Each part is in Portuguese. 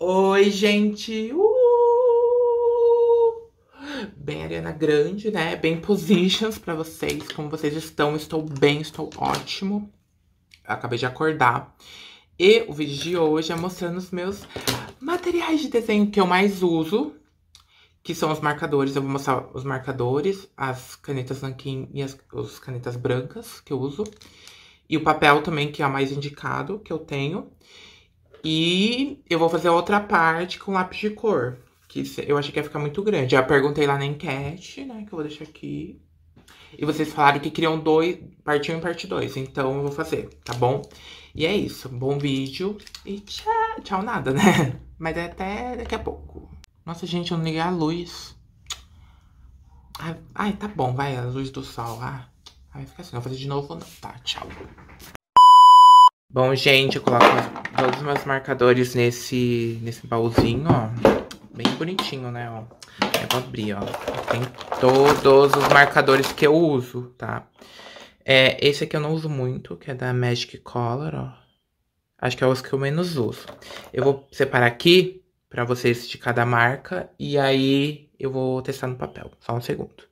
Oi, gente! Uh! Bem Ariana Grande, né? Bem positions para vocês. Como vocês estão? Estou bem, estou ótimo. acabei de acordar. E o vídeo de hoje é mostrando os meus materiais de desenho que eu mais uso. Que são os marcadores. Eu vou mostrar os marcadores, as canetas nanquim e as os canetas brancas que eu uso. E o papel também, que é o mais indicado que eu tenho. E eu vou fazer outra parte com lápis de cor. Que eu achei que ia ficar muito grande. Já perguntei lá na enquete, né? Que eu vou deixar aqui. E vocês falaram que queriam dois, parte 1 um e parte 2. Então eu vou fazer, tá bom? E é isso. Bom vídeo. E tchau. Tchau nada, né? Mas é até daqui a pouco. Nossa, gente, eu não liguei a luz. Ai, tá bom, vai, a luz do sol. Ah, vai ficar assim. Não vou fazer de novo, não. Tá, tchau. Bom, gente, eu coloco todos os meus marcadores nesse, nesse baúzinho, ó. Bem bonitinho, né, ó. Eu é vou abrir, ó. Tem todos os marcadores que eu uso, tá? É, esse aqui eu não uso muito, que é da Magic Color, ó. Acho que é os que eu menos uso. Eu vou separar aqui pra vocês de cada marca e aí eu vou testar no papel. Só um segundo.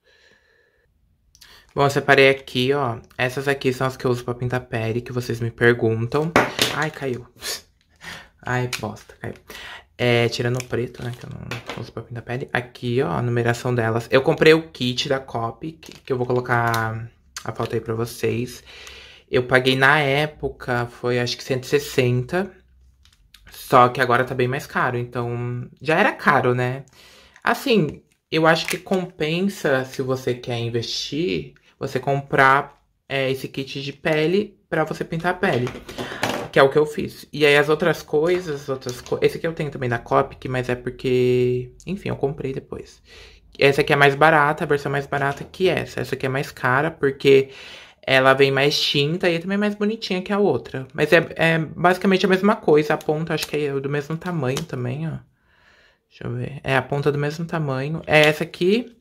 Bom, eu separei aqui, ó. Essas aqui são as que eu uso pra pintar pele, que vocês me perguntam. Ai, caiu. Ai, bosta, caiu. É, tirando o preto, né, que eu não uso pra pintar pele. Aqui, ó, a numeração delas. Eu comprei o kit da Copic, que eu vou colocar a foto aí pra vocês. Eu paguei na época, foi acho que 160. Só que agora tá bem mais caro, então já era caro, né? Assim, eu acho que compensa se você quer investir você comprar é, esse kit de pele para você pintar a pele. Que é o que eu fiz. E aí as outras coisas, as outras co esse aqui eu tenho também da Copic, mas é porque, enfim, eu comprei depois. Essa aqui é mais barata, a versão mais barata que essa. Essa aqui é mais cara, porque ela vem mais tinta e é também mais bonitinha que a outra. Mas é, é basicamente a mesma coisa. A ponta, acho que é do mesmo tamanho também, ó. Deixa eu ver. É a ponta é do mesmo tamanho. É essa aqui.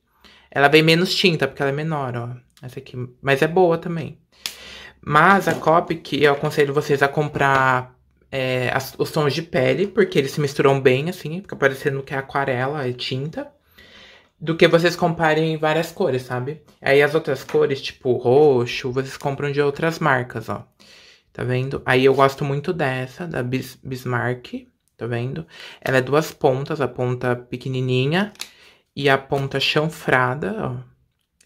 Ela vem menos tinta, porque ela é menor, ó. Essa aqui. Mas é boa também. Mas a copic eu aconselho vocês a comprar é, as, os tons de pele, porque eles se misturam bem, assim, fica parecendo que é aquarela, é tinta. Do que vocês comparem várias cores, sabe? Aí as outras cores, tipo roxo, vocês compram de outras marcas, ó. Tá vendo? Aí eu gosto muito dessa, da Bis Bismarck. Tá vendo? Ela é duas pontas, a ponta pequenininha e a ponta chanfrada, ó.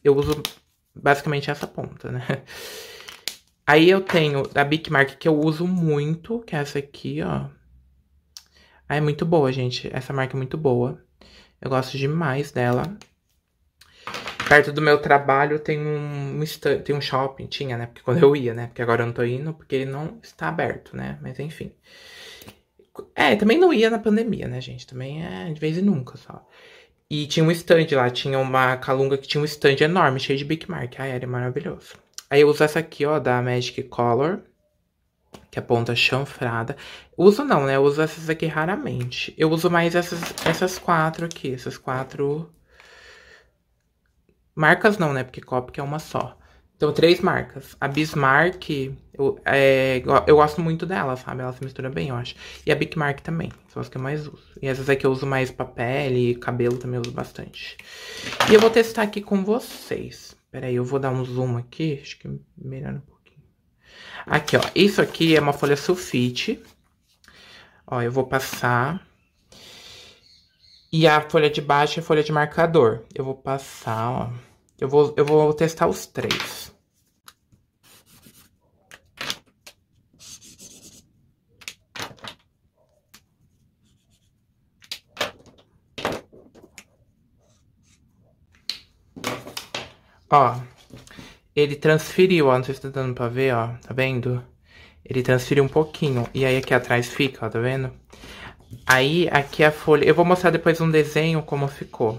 Eu uso basicamente essa ponta, né? Aí eu tenho a Big Mark que eu uso muito, que é essa aqui, ó. Ah, é muito boa, gente. Essa marca é muito boa. Eu gosto demais dela. Perto do meu trabalho tem um, tem um shopping, tinha, né? Porque quando eu ia, né? Porque agora eu não tô indo, porque ele não está aberto, né? Mas enfim. É, também não ia na pandemia, né, gente? Também é de vez em nunca só. E tinha um stand lá, tinha uma calunga que tinha um stand enorme, cheio de mark Ai, ah, era maravilhoso. Aí eu uso essa aqui, ó, da Magic Color, que é a ponta chanfrada. Uso não, né? Eu uso essas aqui raramente. Eu uso mais essas, essas quatro aqui, essas quatro... Marcas não, né? Porque Copic é uma só. Então, três marcas. A Bismarck, eu, é, eu gosto muito dela, sabe? Ela se mistura bem, eu acho. E a Big Mark também, são as que eu mais uso. E essas aqui eu uso mais pra pele, cabelo também eu uso bastante. E eu vou testar aqui com vocês. Peraí, eu vou dar um zoom aqui, acho que melhor um pouquinho. Aqui, ó, isso aqui é uma folha sulfite. Ó, eu vou passar. E a folha de baixo é folha de marcador. Eu vou passar, ó. Eu vou, eu vou testar os três. Ó, ele transferiu, ó, não sei se tá dando pra ver, ó, tá vendo? Ele transferiu um pouquinho, e aí aqui atrás fica, ó, tá vendo? Aí, aqui é a folha, eu vou mostrar depois um desenho como ficou.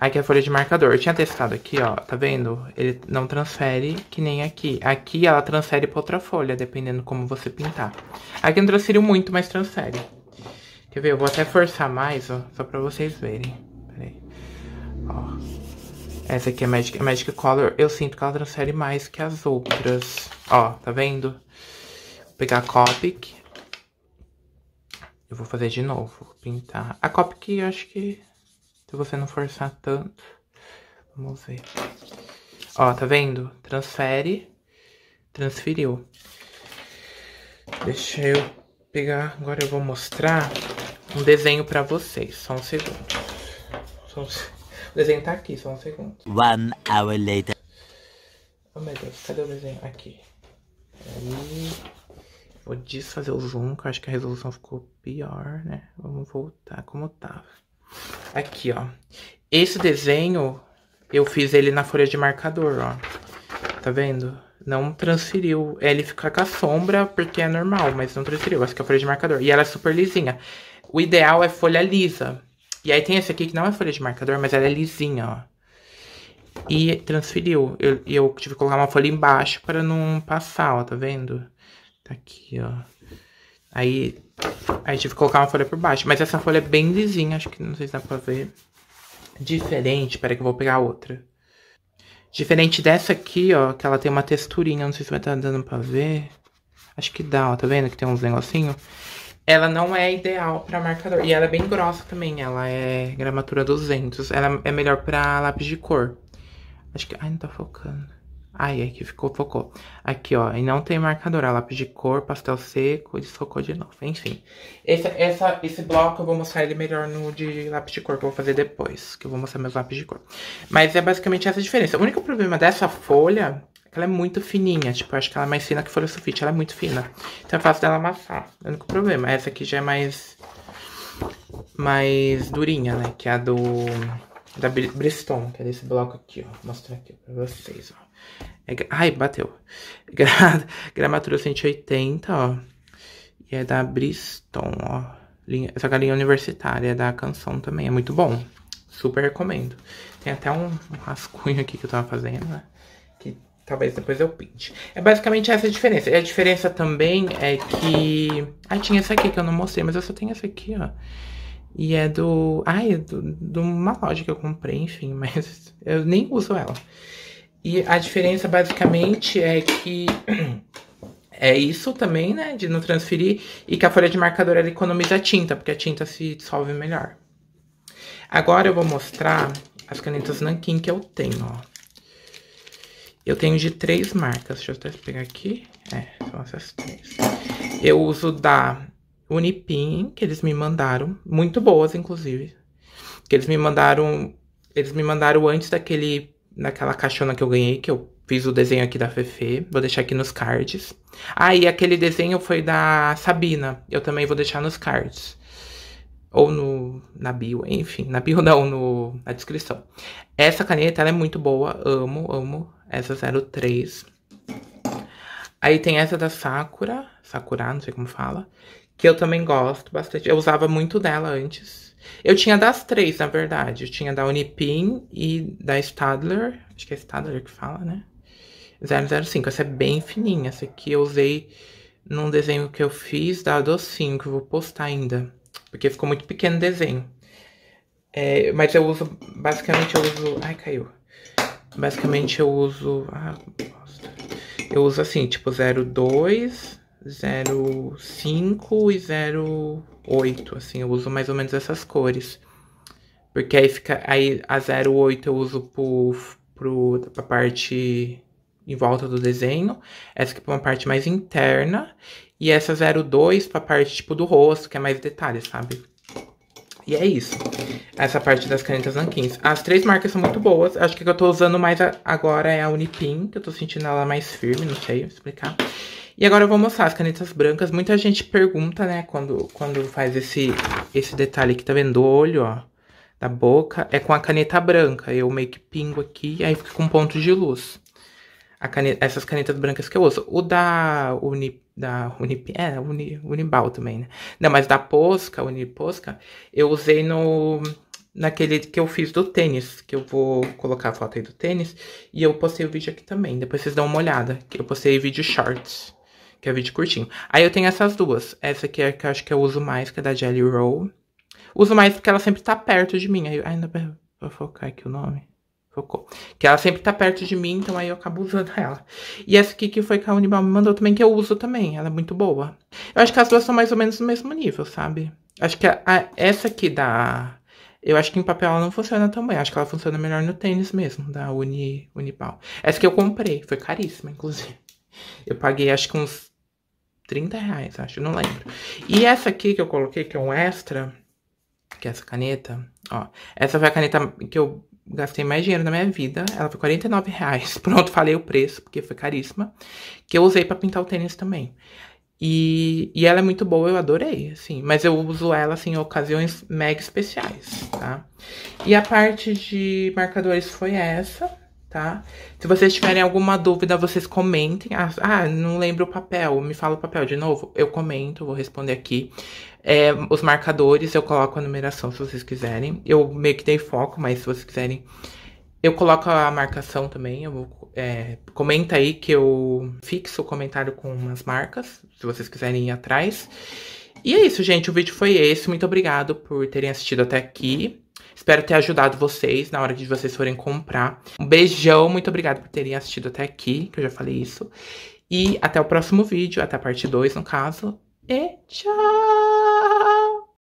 Aqui é a folha de marcador. Eu tinha testado aqui, ó, tá vendo? Ele não transfere que nem aqui. Aqui ela transfere pra outra folha, dependendo como você pintar. Aqui não transferiu muito, mas transfere. Quer ver? Eu vou até forçar mais, ó, só pra vocês verem. aí. Ó. Essa aqui é Magic, é Magic Color. Eu sinto que ela transfere mais que as outras. Ó, tá vendo? Vou pegar a Copic. Eu vou fazer de novo, pintar. A Copic eu acho que se você não forçar tanto. Vamos ver. Ó, tá vendo? Transfere. Transferiu. Deixa eu pegar. Agora eu vou mostrar um desenho pra vocês. Só um segundo. Só um... O desenho tá aqui, só um segundo. One hour later. Oh meu Deus, cadê o desenho? Aqui. Peraí. Vou desfazer o zoom, que eu acho que a resolução ficou pior, né? Vamos voltar como tava. Aqui, ó. Esse desenho, eu fiz ele na folha de marcador, ó. Tá vendo? Não transferiu. É, ele fica com a sombra, porque é normal, mas não transferiu. Essa aqui é a folha de marcador. E ela é super lisinha. O ideal é folha lisa. E aí tem esse aqui que não é folha de marcador, mas ela é lisinha, ó. E transferiu. Eu, eu tive que colocar uma folha embaixo para não passar, ó, tá vendo? Tá aqui, ó. Aí Aí tive que colocar uma folha por baixo. Mas essa folha é bem lisinha, acho que não sei se dá pra ver. Diferente, peraí que eu vou pegar outra. Diferente dessa aqui, ó, que ela tem uma texturinha, não sei se vai estar tá dando pra ver. Acho que dá, ó, tá vendo que tem uns negocinhos? Ela não é ideal pra marcador. E ela é bem grossa também, ela é gramatura 200. Ela é melhor pra lápis de cor. Acho que... Ai, não tá focando. Ai, aqui ficou, focou. Aqui, ó, e não tem marcador, lápis de cor, pastel seco, desfocou de novo, enfim. Esse, essa, esse bloco eu vou mostrar ele melhor no de lápis de cor, que eu vou fazer depois, que eu vou mostrar meus lápis de cor. Mas é basicamente essa diferença. O único problema dessa folha é ela é muito fininha, tipo, eu acho que ela é mais fina que folha sulfite, ela é muito fina. Então é fácil dela amassar, é o único problema. Essa aqui já é mais, mais durinha, né, que é a do, da Briston, que é desse bloco aqui, ó. Vou mostrar aqui pra vocês, ó. É, ai, bateu. Gra, gramatura 180, ó. E é da Bristol, ó. Linha, só que a linha universitária é da canção também. É muito bom. Super recomendo. Tem até um, um rascunho aqui que eu tava fazendo, né? Que talvez depois eu pinte. É basicamente essa a diferença. E a diferença também é que... Ah, tinha essa aqui que eu não mostrei, mas eu só tenho essa aqui, ó. E é do... Ai, ah, é do, de uma loja que eu comprei, enfim. Mas eu nem uso ela. E a diferença basicamente é que é isso também, né? De não transferir e que a folha de marcador ela economiza a tinta, porque a tinta se dissolve melhor. Agora eu vou mostrar as canetas Nankin que eu tenho, ó. Eu tenho de três marcas, deixa eu até pegar aqui. É, são essas três. Eu uso da Unipin, que eles me mandaram, muito boas, inclusive. Que eles me mandaram, eles me mandaram antes daquele naquela caixona que eu ganhei, que eu fiz o desenho aqui da Fefe. Vou deixar aqui nos cards. Ah, e aquele desenho foi da Sabina. Eu também vou deixar nos cards. Ou no, na bio, enfim, na bio não, no, na descrição. Essa caneta é muito boa, amo, amo. Essa 03. Aí tem essa da Sakura, Sakura, não sei como fala, que eu também gosto bastante. Eu usava muito dela antes, eu tinha das três, na verdade. Eu tinha da UniPin e da Stadler. Acho que é Stadler que fala, né? 005. Essa é bem fininha. Essa aqui eu usei num desenho que eu fiz da Docinho, que eu vou postar ainda. Porque ficou muito pequeno o desenho. É, mas eu uso, basicamente eu uso... Ai, caiu. Basicamente eu uso... Ah, bosta. Eu uso assim, tipo 02, 05 e 0... 08, assim, eu uso mais ou menos essas cores. Porque aí fica aí a 08 eu uso pro, pro pra parte em volta do desenho, essa aqui pra uma parte mais interna e essa 02 pra parte tipo do rosto, que é mais detalhe, sabe? E é isso. Essa parte das canetas nanquins. As três marcas são muito boas. Acho que a que eu tô usando mais agora é a Unipin, que eu tô sentindo ela mais firme, não sei explicar. E agora eu vou mostrar as canetas brancas. Muita gente pergunta, né, quando, quando faz esse, esse detalhe aqui, tá vendo? Do olho, ó, da boca. É com a caneta branca. Eu meio que pingo aqui, aí fica com ponto de luz. Caneta, essas canetas brancas que eu uso. O da Unipin da Unip, é, Uni, Unibal também, né? Não, mas da Posca, Uniposca, eu usei no naquele que eu fiz do tênis, que eu vou colocar a foto aí do tênis, e eu postei o vídeo aqui também, depois vocês dão uma olhada, que eu postei vídeo shorts, que é vídeo curtinho. Aí eu tenho essas duas, essa aqui é que eu acho que eu uso mais, que é da Jelly Roll. Uso mais porque ela sempre tá perto de mim, aí ainda vou focar aqui o nome. Cocô. Que ela sempre tá perto de mim, então aí eu acabo usando ela. E essa aqui que foi que a Unibal me mandou também, que eu uso também. Ela é muito boa. Eu acho que as duas são mais ou menos no mesmo nível, sabe? Acho que a, a, essa aqui da... Eu acho que em papel ela não funciona tão bem. Acho que ela funciona melhor no tênis mesmo, da Uni, Unibal. Essa que eu comprei. Foi caríssima, inclusive. Eu paguei acho que uns 30 reais, acho. Não lembro. E essa aqui que eu coloquei, que é um extra... Que é essa caneta, ó. Essa foi a caneta que eu gastei mais dinheiro na minha vida. Ela foi 49 reais. Pronto, falei o preço, porque foi caríssima. Que eu usei para pintar o tênis também. E, e ela é muito boa, eu adorei, assim. Mas eu uso ela, assim, em ocasiões mega especiais, tá? E a parte de marcadores foi essa, tá? Se vocês tiverem alguma dúvida, vocês comentem. Ah, ah não lembro o papel, me fala o papel de novo. Eu comento, vou responder aqui. É, os marcadores eu coloco a numeração se vocês quiserem. Eu meio que dei foco, mas se vocês quiserem, eu coloco a marcação também. Eu vou, é, comenta aí que eu fixo o comentário com umas marcas, se vocês quiserem ir atrás. E é isso, gente. O vídeo foi esse. Muito obrigado por terem assistido até aqui. Espero ter ajudado vocês na hora que vocês forem comprar. Um beijão, muito obrigado por terem assistido até aqui, que eu já falei isso. E até o próximo vídeo, até a parte 2, no caso. E tchau! ah!